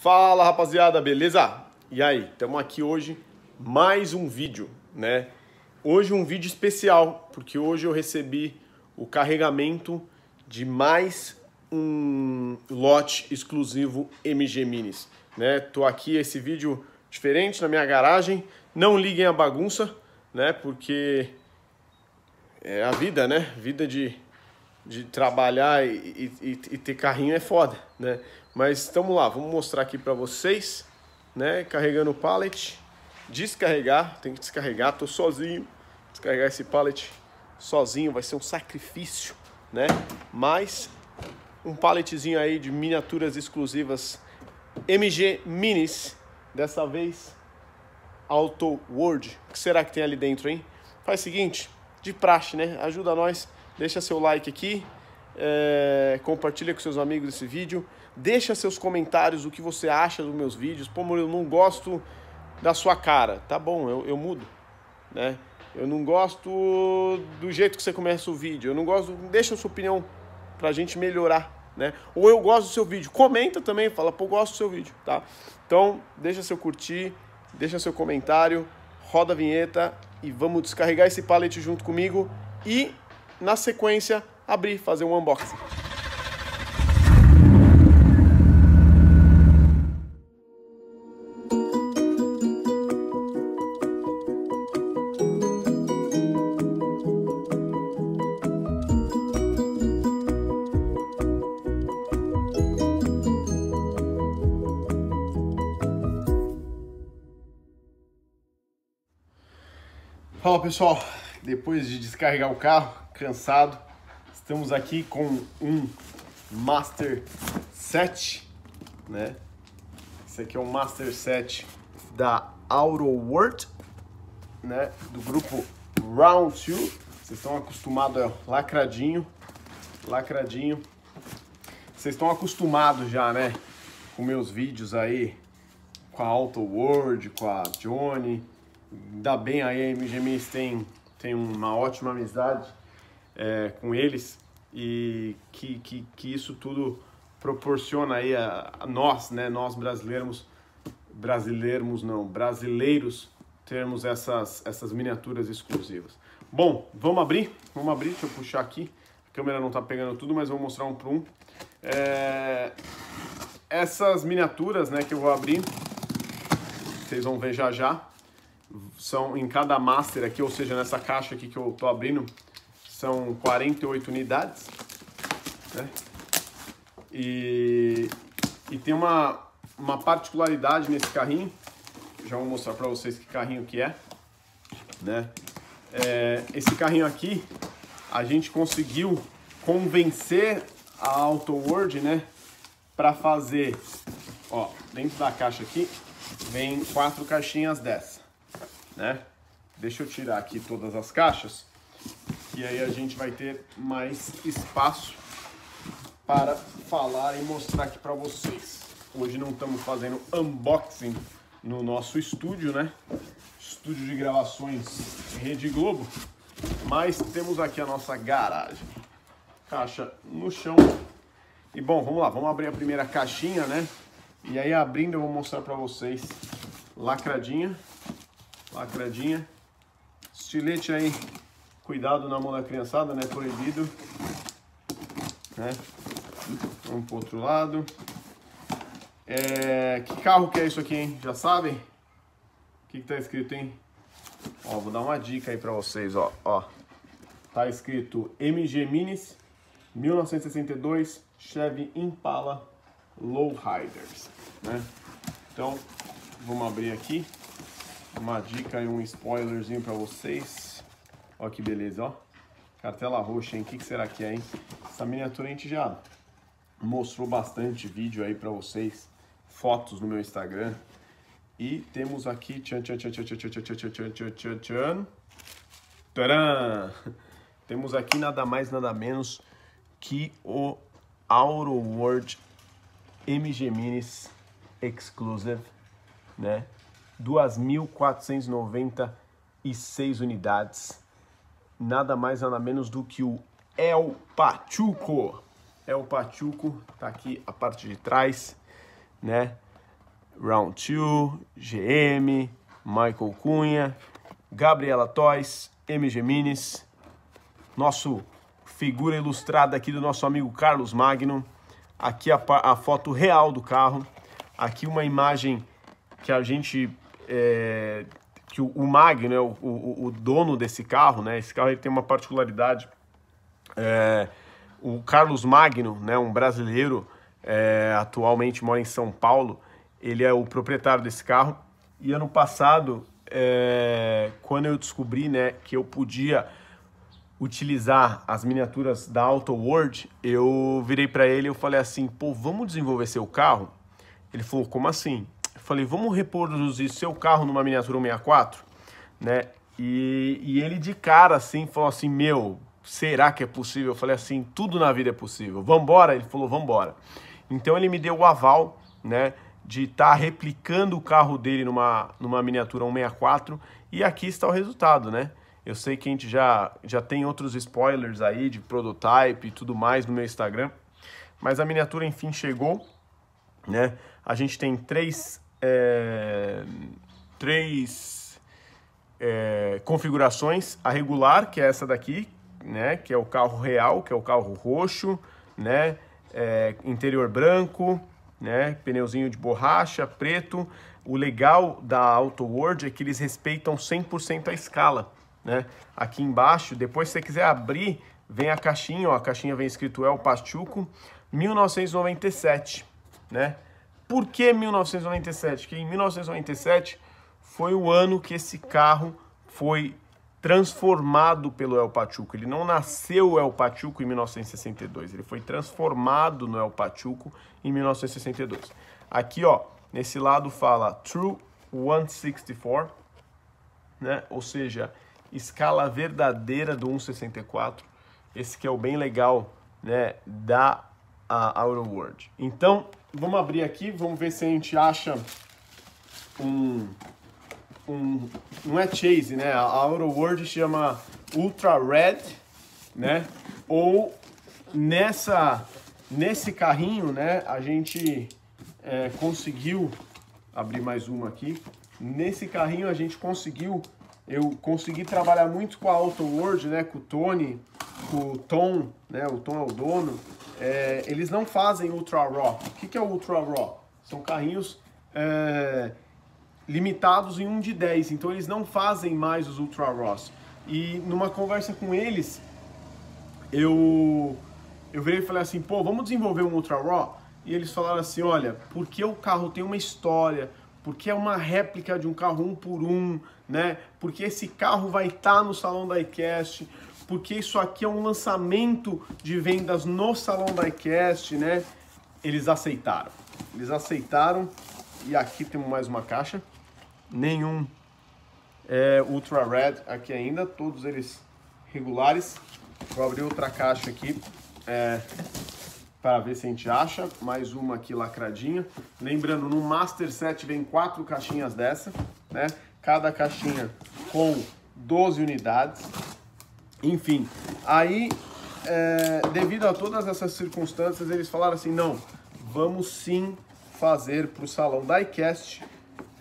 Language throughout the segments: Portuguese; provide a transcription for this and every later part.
Fala rapaziada, beleza? E aí, estamos aqui hoje mais um vídeo, né? Hoje um vídeo especial, porque hoje eu recebi o carregamento de mais um lote exclusivo MG Minis, né? Tô aqui esse vídeo diferente na minha garagem. Não liguem a bagunça, né? Porque é a vida, né? Vida de de trabalhar e, e, e, ter carrinho é foda, né? Mas estamos lá, vamos mostrar aqui para vocês, né? Carregando o pallet, descarregar, tem que descarregar, tô sozinho, descarregar esse pallet sozinho vai ser um sacrifício, né? Mas um palletzinho aí de miniaturas exclusivas MG Minis, dessa vez Auto World. O que será que tem ali dentro, hein? Faz o seguinte, de praxe, né? Ajuda nós Deixa seu like aqui, é, compartilha com seus amigos esse vídeo, deixa seus comentários o que você acha dos meus vídeos. Pô, Murilo, eu não gosto da sua cara. Tá bom, eu, eu mudo, né? Eu não gosto do jeito que você começa o vídeo. Eu não gosto. Deixa a sua opinião pra gente melhorar, né? Ou eu gosto do seu vídeo. Comenta também, fala, pô, gosto do seu vídeo, tá? Então, deixa seu curtir, deixa seu comentário, roda a vinheta e vamos descarregar esse palete junto comigo e na sequência, abrir, fazer um unboxing. Fala pessoal, depois de descarregar o carro, cansado. Estamos aqui com um Master 7, né? Esse aqui é o um Master 7 da world né? Do grupo Round 2. Vocês estão acostumados, é lacradinho, lacradinho. Vocês estão acostumados já, né? Com meus vídeos aí, com a Auto World, com a Johnny. Ainda bem aí a MG tem, tem uma ótima amizade é, com eles e que, que, que isso tudo proporciona aí a, a nós, né, nós brasileiros, brasileiros não, brasileiros, termos essas, essas miniaturas exclusivas. Bom, vamos abrir, vamos abrir, deixa eu puxar aqui, a câmera não está pegando tudo, mas vou mostrar um por um. É... Essas miniaturas, né, que eu vou abrir, vocês vão ver já já, são em cada master aqui, ou seja, nessa caixa aqui que eu tô abrindo, são 48 unidades, né? E, e tem uma, uma particularidade nesse carrinho, já vou mostrar para vocês que carrinho que é, né? É, esse carrinho aqui, a gente conseguiu convencer a Auto World, né? Para fazer, ó, dentro da caixa aqui, vem quatro caixinhas dessa, né? Deixa eu tirar aqui todas as caixas e aí a gente vai ter mais espaço para falar e mostrar aqui para vocês. Hoje não estamos fazendo unboxing no nosso estúdio, né? Estúdio de gravações Rede Globo, mas temos aqui a nossa garagem. Caixa no chão. E bom, vamos lá, vamos abrir a primeira caixinha, né? E aí abrindo eu vou mostrar para vocês lacradinha, lacradinha, estilete aí Cuidado na mão da criançada, né? Proibido. Né? Vamos pro outro lado. É... Que carro que é isso aqui, hein? Já sabem? O que, que tá escrito, hein? Ó, vou dar uma dica aí pra vocês, ó. ó. Tá escrito MG Minis 1962 Chevy Impala Lowriders, né? Então, vamos abrir aqui uma dica e um spoilerzinho para vocês. Olha que beleza, ó. Cartela roxa, hein? O que, que será que é, hein? Essa miniatura a gente já mostrou bastante vídeo aí para vocês, fotos no meu Instagram. E temos aqui... Tchan, tchan, tchan, tchan, tchan, tchan, tchan, tchan, tchan, tchan, tchan. Tcharam! Temos aqui nada mais, nada menos que o Auro World MG Minis Exclusive, né? 2.496 unidades nada mais nada menos do que o El Pachuco. El Pachuco tá aqui a parte de trás, né? Round 2, GM, Michael Cunha, Gabriela Toys, MG Minis, nosso figura ilustrada aqui do nosso amigo Carlos Magno. Aqui a, a foto real do carro. Aqui uma imagem que a gente é, que o, o Mag, né, o, o, o, dono desse carro, né, esse carro ele tem uma particularidade. É, o Carlos Magno, né, um brasileiro, é, atualmente mora em São Paulo, ele é o proprietário desse carro. E ano passado, é, quando eu descobri né, que eu podia utilizar as miniaturas da Auto World, eu virei para ele e falei assim, pô, vamos desenvolver seu carro? Ele falou, como assim? Falei, vamos reproduzir seu carro numa miniatura 164? Né? E, e ele de cara assim falou assim: Meu, será que é possível? Eu falei assim: Tudo na vida é possível. Vambora? Ele falou: Vambora. Então ele me deu o aval, né? De estar tá replicando o carro dele numa, numa miniatura 164. E aqui está o resultado, né? Eu sei que a gente já, já tem outros spoilers aí de prototype e tudo mais no meu Instagram. Mas a miniatura, enfim, chegou, né? A gente tem três é, três é, configurações: a regular, que é essa daqui, né, que é o carro real, que é o carro roxo, né, é, interior branco, né, pneuzinho de borracha, preto. O legal da Auto World é que eles respeitam 100% a escala. Né? Aqui embaixo, depois se você quiser abrir, vem a caixinha, ó, a caixinha vem escrito El Pachuco, 1997, né? Por que 1997? Porque em 1997 foi o ano que esse carro foi transformado pelo El Pachuco. Ele não nasceu El Pachuco em 1962, ele foi transformado no El Pachuco em 1962. Aqui, ó, nesse lado fala True 164, né? Ou seja, escala verdadeira do 164. Esse que é o bem legal, né, da a, Auto World. Então, Vamos abrir aqui, vamos ver se a gente acha um... um não é Chase, né? A Auto World chama Ultra Red, né? Ou nessa, nesse carrinho, né? A gente é, conseguiu... Abrir mais uma aqui. Nesse carrinho a gente conseguiu eu consegui trabalhar muito com a Auto World, né, com o Tony o Tom, né, o Tom é o dono, é, eles não fazem Ultra Raw. O que, que é o Ultra Raw? São carrinhos é, limitados em 1 de 10, então eles não fazem mais os Ultra Raws. E numa conversa com eles, eu, eu virei e falei assim, pô, vamos desenvolver um Ultra Raw? E eles falaram assim, olha, porque o carro tem uma história, porque é uma réplica de um carro um por um, né? Porque esse carro vai estar tá no salão da iCast, porque isso aqui é um lançamento de vendas no Salão da iCast, né? Eles aceitaram. Eles aceitaram e aqui temos mais uma caixa. Nenhum é, Ultra Red aqui ainda, todos eles regulares. Vou abrir outra caixa aqui é, para ver se a gente acha. Mais uma aqui lacradinha. Lembrando, no Master Set vem quatro caixinhas dessa, né? Cada caixinha com 12 unidades. Enfim, aí, é, devido a todas essas circunstâncias, eles falaram assim, não, vamos sim fazer para o salão diecast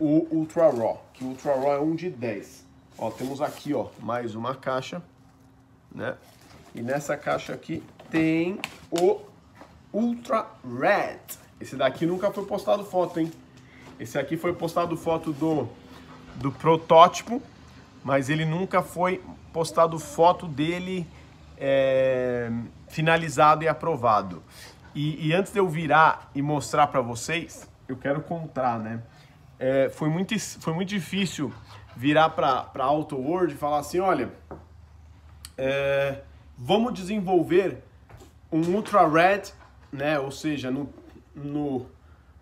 o Ultra Raw, que o Ultra Raw é um de 10. Ó, temos aqui, ó, mais uma caixa, né? E nessa caixa aqui tem o Ultra Red. Esse daqui nunca foi postado foto, hein? Esse aqui foi postado foto do, do protótipo, mas ele nunca foi postado foto dele é, finalizado e aprovado. E, e, antes de eu virar e mostrar para vocês, eu quero contar, né? É, foi, muito, foi muito difícil virar para a AutoWord e falar assim, olha, é, vamos desenvolver um Ultra Red, né? Ou seja, no, no,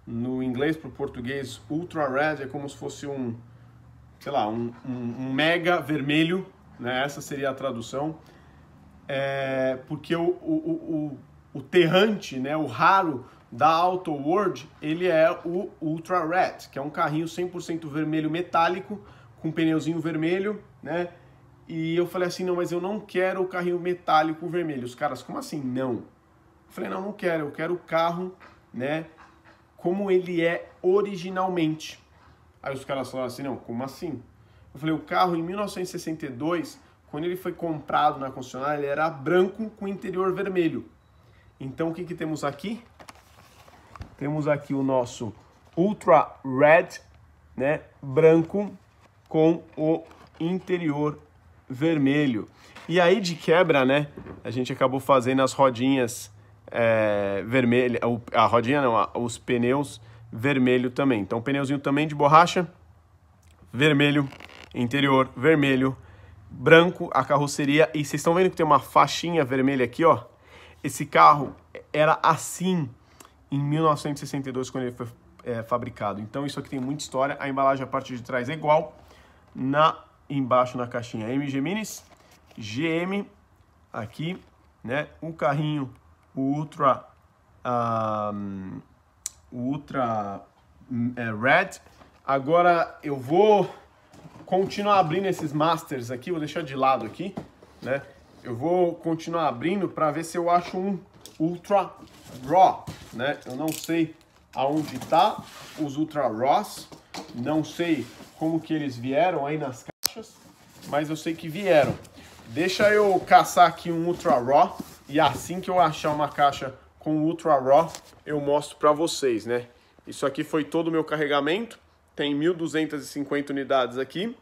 no inglês para o português, Ultra Red é como se fosse um, sei lá, um, um, um mega vermelho né? essa seria a tradução, é, porque o, o, o, o terrante, né? o raro da Auto World, ele é o Ultra Red, que é um carrinho 100% vermelho metálico, com um pneuzinho vermelho, né? E eu falei assim, não, mas eu não quero o carrinho metálico vermelho. Os caras, como assim? Não. Eu falei, não, não quero, eu quero o carro, né? Como ele é originalmente. Aí os caras falaram assim, não, como assim? Eu falei, o carro em 1962, quando ele foi comprado na concessionária, ele era branco com interior vermelho. Então o que, que temos aqui? Temos aqui o nosso Ultra Red, né? Branco com o interior vermelho. E aí de quebra, né? A gente acabou fazendo as rodinhas é, vermelhas, a rodinha não, os pneus vermelho também. Então pneuzinho também de borracha, vermelho interior vermelho, branco a carroceria e vocês estão vendo que tem uma faixinha vermelha aqui, ó. Esse carro era assim em 1962 quando ele foi é, fabricado. Então isso aqui tem muita história. A embalagem a parte de trás é igual. Na embaixo na caixinha MG Minis, GM aqui, né? O carrinho, o Ultra, um, o Ultra hum, é, Red. Agora eu vou continuar abrindo esses masters aqui, vou deixar de lado aqui, né? Eu vou continuar abrindo para ver se eu acho um Ultra Raw, né? Eu não sei aonde tá os Ultra Raws, não sei como que eles vieram aí nas caixas, mas eu sei que vieram. Deixa eu caçar aqui um Ultra Raw e assim que eu achar uma caixa com Ultra Raw, eu mostro para vocês, né? Isso aqui foi todo o meu carregamento tem 1.250 unidades aqui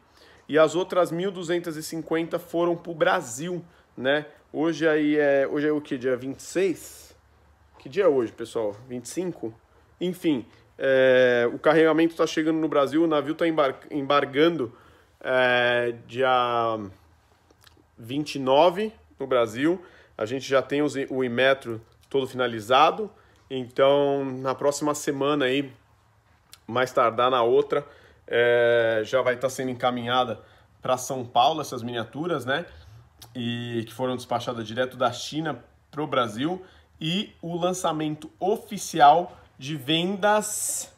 e as outras 1.250 foram para o Brasil, né? Hoje aí é, hoje é o que? Dia 26? Que dia é hoje, pessoal? 25? Enfim, é, o carregamento está chegando no Brasil, o navio está embar embargando é, dia 29 no Brasil. A gente já tem os, o Imetro todo finalizado. Então, na próxima semana aí, mais tardar na outra, é, já vai estar tá sendo encaminhada para São Paulo essas miniaturas, né? E que foram despachadas direto da China para o Brasil. E o lançamento oficial de vendas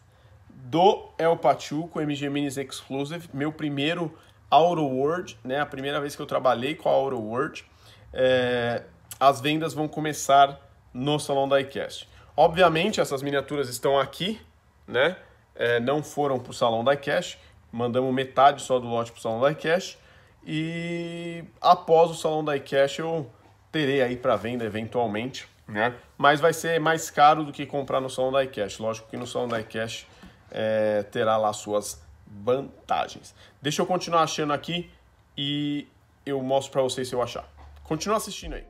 do El Pachuco MG Minis Exclusive, meu primeiro Auto World, né? A primeira vez que eu trabalhei com a Auto World. É, as vendas vão começar no salão da iCast. Obviamente, essas miniaturas estão aqui, né? é, não foram para o Salão da Cash, mandamos metade só do lote para o Salão da Cash e após o Salão da Cash eu terei aí para venda eventualmente, né? Mas vai ser mais caro do que comprar no Salão da iCash. Lógico que no Salão da iCash é, terá lá suas vantagens. Deixa eu continuar achando aqui e eu mostro para vocês se eu achar. Continua assistindo aí.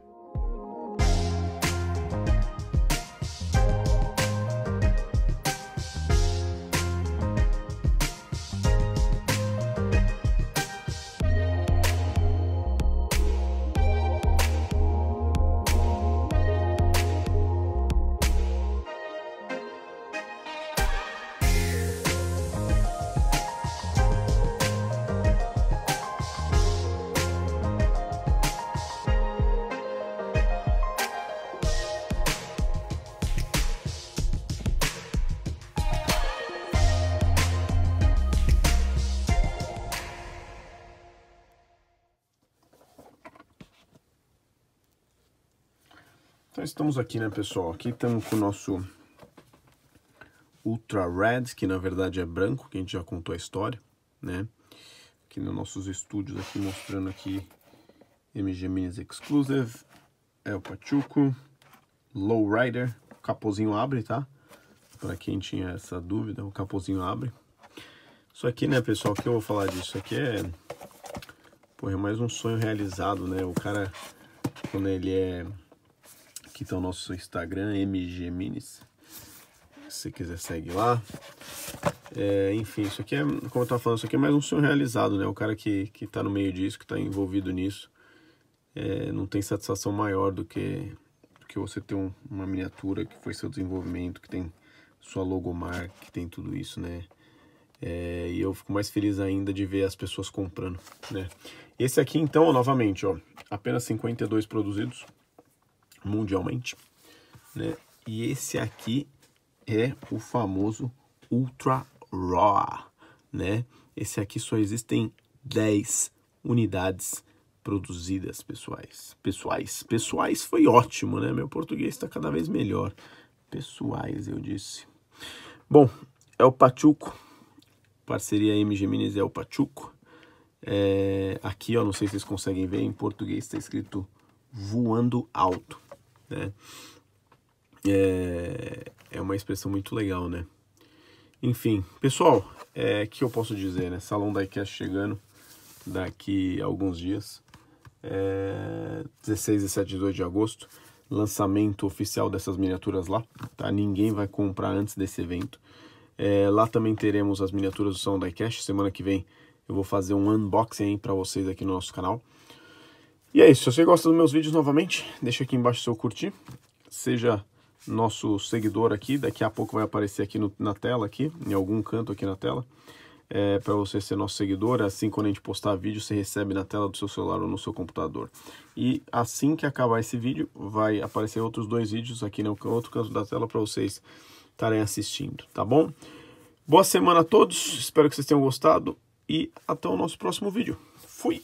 estamos aqui, né, pessoal? Aqui estamos com o nosso Ultra Red, que na verdade é branco, que a gente já contou a história, né? Aqui nos nossos estúdios, aqui mostrando aqui MG Minis Exclusive, é o Pachuco, Lowrider, o capozinho abre, tá? Para quem tinha essa dúvida, o capozinho abre. Isso aqui, né, pessoal, que eu vou falar disso aqui é... Pô, é mais um sonho realizado, né? O cara, quando ele é Aqui está o nosso Instagram, MG Minis. Se você quiser, segue lá. É, enfim, isso aqui é, como eu estava falando, isso aqui é mais um sonho realizado, né? O cara que, que tá no meio disso, que está envolvido nisso, é, não tem satisfação maior do que, do que você ter um, uma miniatura que foi seu desenvolvimento, que tem sua logomarca, que tem tudo isso, né? É, e eu fico mais feliz ainda de ver as pessoas comprando, né? Esse aqui, então, novamente, ó, apenas 52 produzidos mundialmente, né? E esse aqui é o famoso Ultra Raw, né? Esse aqui só existem 10 unidades produzidas, pessoais. Pessoais, pessoais foi ótimo, né? Meu português está cada vez melhor. Pessoais, eu disse. Bom, é o Pachuco. Parceria MG Minis é o Pachuco. É, aqui, ó, não sei se vocês conseguem ver, em português está escrito voando alto né? É, é uma expressão muito legal, né? Enfim, pessoal, é que eu posso dizer, né? Salão da ICAST chegando daqui a alguns dias, é, 16 e 17 de agosto, lançamento oficial dessas miniaturas lá, tá? Ninguém vai comprar antes desse evento. É, lá também teremos as miniaturas do Salão da ICAST, semana que vem eu vou fazer um unboxing para vocês aqui no nosso canal. E é isso, se você gosta dos meus vídeos novamente, deixa aqui embaixo seu curtir, seja nosso seguidor aqui, daqui a pouco vai aparecer aqui no, na tela, aqui, em algum canto aqui na tela, é, para você ser nosso seguidor, é assim quando a gente postar vídeo, você recebe na tela do seu celular ou no seu computador. E assim que acabar esse vídeo, vai aparecer outros dois vídeos aqui no outro canto da tela para vocês estarem assistindo, tá bom? Boa semana a todos, espero que vocês tenham gostado e até o nosso próximo vídeo. Fui!